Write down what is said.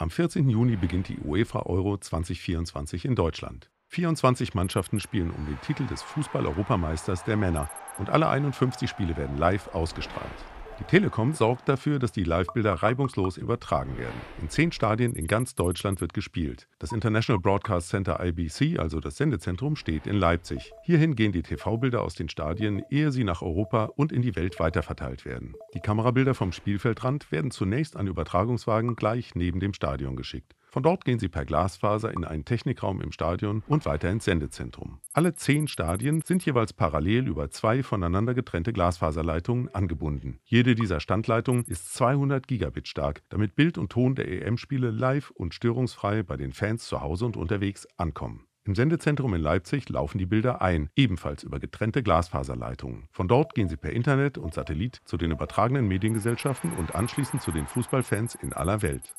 Am 14. Juni beginnt die UEFA Euro 2024 in Deutschland. 24 Mannschaften spielen um den Titel des Fußball-Europameisters der Männer und alle 51 Spiele werden live ausgestrahlt. Die Telekom sorgt dafür, dass die Livebilder reibungslos übertragen werden. In zehn Stadien in ganz Deutschland wird gespielt. Das International Broadcast Center IBC, also das Sendezentrum, steht in Leipzig. Hierhin gehen die TV-Bilder aus den Stadien, ehe sie nach Europa und in die Welt weiterverteilt werden. Die Kamerabilder vom Spielfeldrand werden zunächst an Übertragungswagen gleich neben dem Stadion geschickt. Von dort gehen sie per Glasfaser in einen Technikraum im Stadion und weiter ins Sendezentrum. Alle zehn Stadien sind jeweils parallel über zwei voneinander getrennte Glasfaserleitungen angebunden. Jede dieser Standleitungen ist 200 Gigabit stark, damit Bild und Ton der EM-Spiele live und störungsfrei bei den Fans zu Hause und unterwegs ankommen. Im Sendezentrum in Leipzig laufen die Bilder ein, ebenfalls über getrennte Glasfaserleitungen. Von dort gehen sie per Internet und Satellit zu den übertragenen Mediengesellschaften und anschließend zu den Fußballfans in aller Welt.